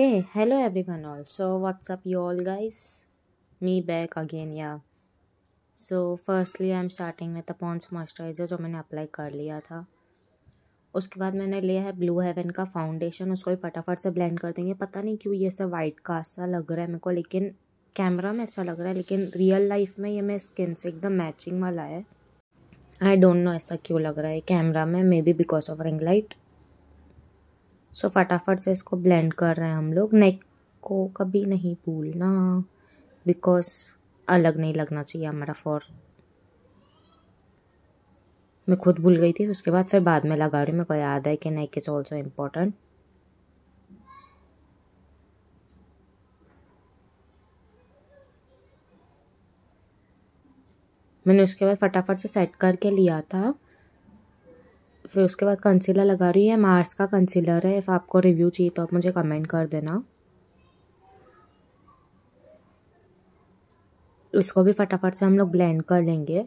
hello everyone all so what's up you all guys me back again yeah so firstly I am starting with the Pond's moisturizer जो मैंने apply कर लिया था उसके बाद मैंने लिया है ब्लू हेवन का फाउंडेशन उसको भी फटाफट से ब्लेंड कर देंगे पता नहीं क्यों ये सब वाइट का सा लग रहा है मेरे को लेकिन कैमरा में ऐसा लग रहा है लेकिन रियल लाइफ में ये मेरे स्किन से एकदम मैचिंग वाला है आई डोंट नो ऐसा क्यों लग रहा है कैमरा में maybe because of ring light so फटाफट से इसको ब्लेंड कर रहे हैं हम लोग नेक को कभी नहीं भूलना बिकॉज अलग नहीं लगना चाहिए हमारा फॉर मैं खुद भूल गई थी उसके बाद फिर बाद में लगा रही मेरे को याद है कि नेक इज़ ऑल्सो इम्पोर्टेंट मैंने उसके बाद फटाफट से सेट करके लिया था फिर उसके बाद कंसीलर लगा रही है मार्स का कंसीलर है इफ़ आपको रिव्यू चाहिए तो आप मुझे कमेंट कर देना इसको भी फटाफट से हम लोग ब्लेंड कर लेंगे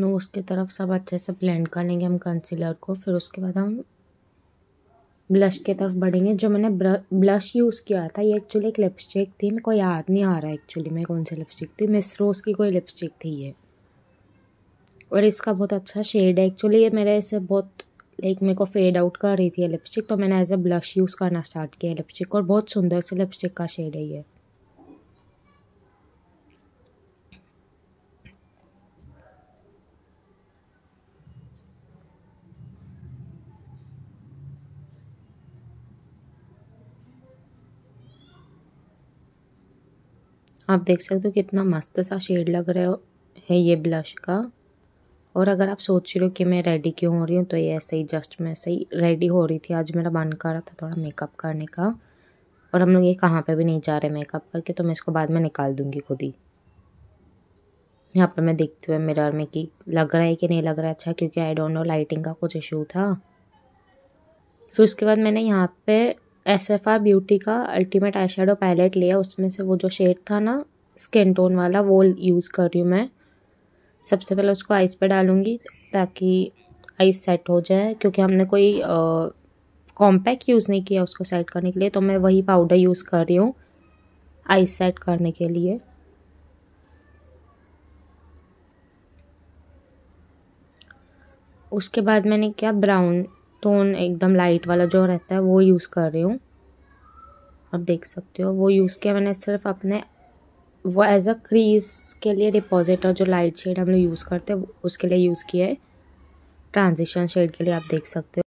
नोज़ की तरफ सब अच्छे से ब्लेंड कर लेंगे हम कंसीलर को फिर उसके बाद हम ब्लश की तरफ बढ़ेंगे जो मैंने ब्लश यूज़ किया था ये एक्चुअली एक लिपस्टिक थी मेरे को याद नहीं आ रहा एक्चुअली मैं कौन सी लिपस्टिक थी मिस रोज़ की कोई लिपस्टिक थी ये और इसका बहुत अच्छा शेड है एक्चुअली ये मेरे से बहुत लाइक मेरे को फेड आउट कर रही थी लिपस्टिक तो मैंने एज ए ब्लश यूज़ करना स्टार्ट किया लिपस्टिक और बहुत सुंदर से लिपस्टिक का शेड है ये आप देख सकते हो कितना मस्त सा शेड लग रहा है ये ब्लश का और अगर आप सोच रहे हो कि मैं रेडी क्यों हो रही हूँ तो ये ऐसे ही जस्ट मैं ऐसे ही रेडी हो रही थी आज मेरा मन कर रहा था थोड़ा मेकअप करने का और हम लोग ये कहाँ पे भी नहीं जा रहे मेकअप करके तो मैं इसको बाद में निकाल दूँगी खुद ही यहाँ पर मैं देखती हुए मिरर में कि लग रहा है कि नहीं लग रहा है अच्छा क्योंकि आई डोंट नो लाइटिंग का कुछ इशू था फिर उसके बाद मैंने यहाँ पर एस एफ आर ब्यूटी का अल्टीमेट आई शेडो पैलेट लिया उसमें से वो जो शेड था ना स्किन टोन वाला वो यूज़ कर रही हूँ मैं सबसे पहले उसको आइस पे डालूँगी ताकि आइस सेट हो जाए क्योंकि हमने कोई कॉम्पैक्ट यूज़ नहीं किया उसको सेट करने के लिए तो मैं वही पाउडर यूज़ कर रही हूँ आइस सेट करने के लिए उसके बाद मैंने क्या ब्राउन टोन एकदम लाइट वाला जो रहता है वो यूज़ कर रही हूँ आप देख सकते हो वो यूज़ किया मैंने सिर्फ अपने वो एज अ क्रीज के लिए डिपॉजिट और जो लाइट शेड हम लोग यूज़ करते हैं उसके लिए यूज़ किया है ट्रांजिशन शेड के लिए आप देख सकते हो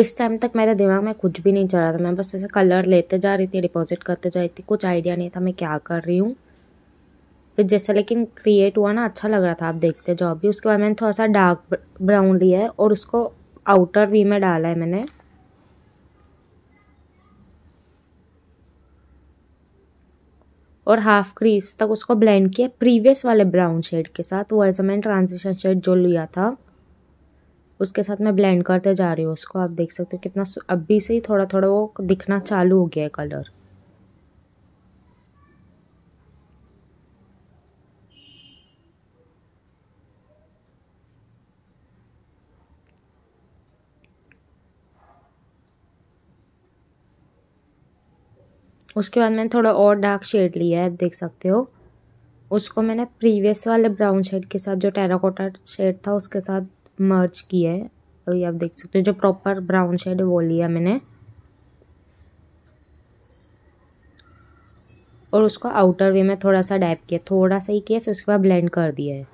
इस टाइम तक मेरे दिमाग में कुछ भी नहीं चल रहा था मैं बस ऐसे कलर लेते जा रही थी डिपॉजिट करते जा रही थी कुछ आइडिया नहीं था मैं क्या कर रही हूँ फिर जैसे लेकिन क्रिएट हुआ ना अच्छा लग रहा था आप देखते जो अभी उसके बाद मैंने थोड़ा सा डार्क ब्राउन लिया है और उसको आउटर वी में डाला है मैंने और हाफ क्रीज तक उसको ब्लेंड किया प्रीवियस वाले ब्राउन शेड के साथ वो ऐसा मैंने ट्रांजिशन शेड जो लिया था उसके साथ मैं ब्लेंड करते जा रही हूँ उसको आप देख सकते हो कितना अभी से ही थोड़ा थोड़ा वो दिखना चालू हो गया है कलर उसके बाद मैंने थोड़ा और डार्क शेड लिया है देख सकते हो उसको मैंने प्रीवियस वाले ब्राउन शेड के साथ जो टेराकोटा शेड था उसके साथ मर्ज किया है अभी आप देख सकते हो जो प्रॉपर ब्राउन शेड है वो लिया मैंने और उसको आउटर वे में थोड़ा सा डैप किया थोड़ा सा ही किया फिर उसके बाद ब्लेंड कर दिया है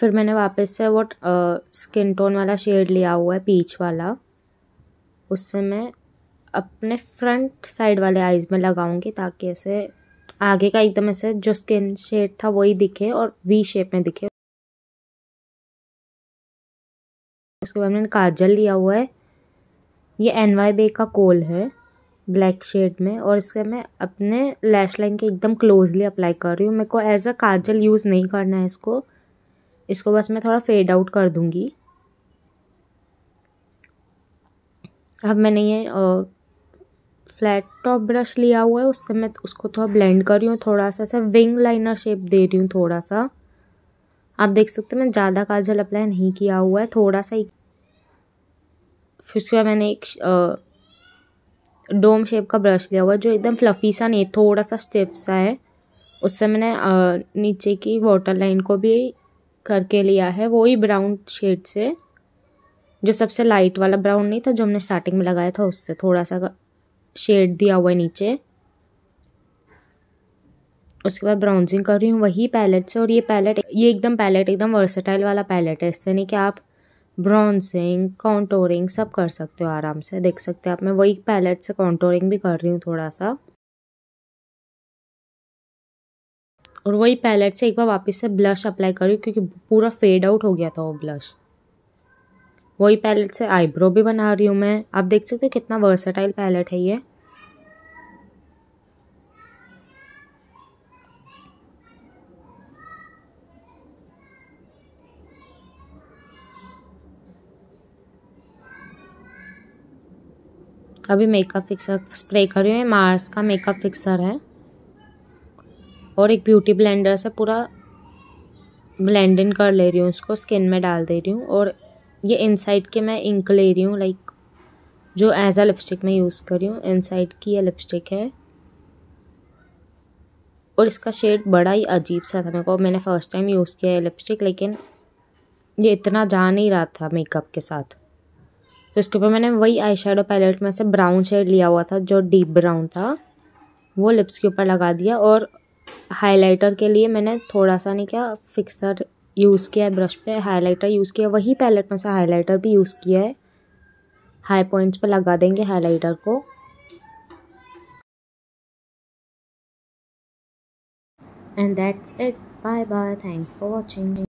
फिर मैंने वापस से वो स्किन टोन वाला शेड लिया हुआ है पीच वाला उससे मैं अपने फ्रंट साइड वाले आइज़ में लगाऊंगी ताकि ऐसे आगे का एकदम ऐसे जो स्किन शेड था वही दिखे और वी शेप में दिखे उसके बाद मैंने काजल लिया हुआ है ये एन वाई बे का कोल है ब्लैक शेड में और इसके मैं अपने लैश लाइन के एकदम क्लोजली अप्लाई कर रही हूँ मेरे को एज अ काजल यूज़ नहीं करना है इसको इसको बस मैं थोड़ा फेड आउट कर दूँगी अब मैंने ये फ्लैट टॉप ब्रश लिया हुआ है उससे मैं उसको थोड़ा ब्लेंड कर रही हूँ थोड़ा सा ऐसा विंग लाइनर शेप दे रही हूँ थोड़ा सा आप देख सकते हैं मैं ज़्यादा काजल अप्लाई नहीं किया हुआ है थोड़ा सा ही फिर उसके बाद मैंने एक डोम शेप का ब्रश लिया हुआ है जो एकदम फ्लफ़ी सा नहीं थोड़ा सा स्टेप सा है उससे मैंने नीचे की वाटर लाइन को भी करके लिया है वो ही ब्राउन शेड से जो सबसे लाइट वाला ब्राउन नहीं था जो हमने स्टार्टिंग में लगाया था उससे थोड़ा सा शेड दिया हुआ है नीचे उसके बाद ब्राउनजिंग कर रही हूँ वही पैलेट से और ये पैलेट ये एकदम पैलेट एकदम वर्सेटाइल वाला पैलेट है इससे नहीं कि आप ब्राउनसिंग कॉन्टोरिंग सब कर सकते हो आराम से देख सकते हो आप मैं वही पैलेट से कॉन्टोरिंग भी कर रही हूँ थोड़ा सा और वही पैलेट से एक बार वापस से ब्लश अप्लाई करी क्योंकि पूरा फेड आउट हो गया था वो ब्लश वही पैलेट से आईब्रो भी बना रही हूँ मैं आप देख सकते हो कितना वर्सेटाइल पैलेट है ये अभी मेकअप फिक्सर स्प्रे कर रही हूँ मार्स का मेकअप फिक्सर है और एक ब्यूटी ब्लेंडर से पूरा ब्लेंड इन कर ले रही हूँ उसको स्किन में डाल दे रही हूँ और ये इनसाइड के मैं इंक ले रही हूँ लाइक जो एज आ लिपस्टिक मैं यूज़ कर रही हूँ इनसाइड की ये लिपस्टिक है और इसका शेड बड़ा ही अजीब सा था मेरे को मैंने फ़र्स्ट टाइम यूज़ किया है लिपस्टिक लेकिन ये इतना जा नहीं रहा था मेकअप के साथ तो इसके ऊपर मैंने वही आई शेडो पैलेट में से ब्राउन शेड लिया हुआ था जो डीप ब्राउन था वो लिप्स के ऊपर लगा दिया और हाइलाइटर के लिए मैंने थोड़ा सा नहीं क्या फिक्सर यूज़ किया है ब्रश पे हाइलाइटर यूज़ किया वही पैलेट में से हाइलाइटर भी यूज़ किया है हाई पॉइंट्स पे लगा देंगे हाइलाइटर को and that's it bye bye thanks for watching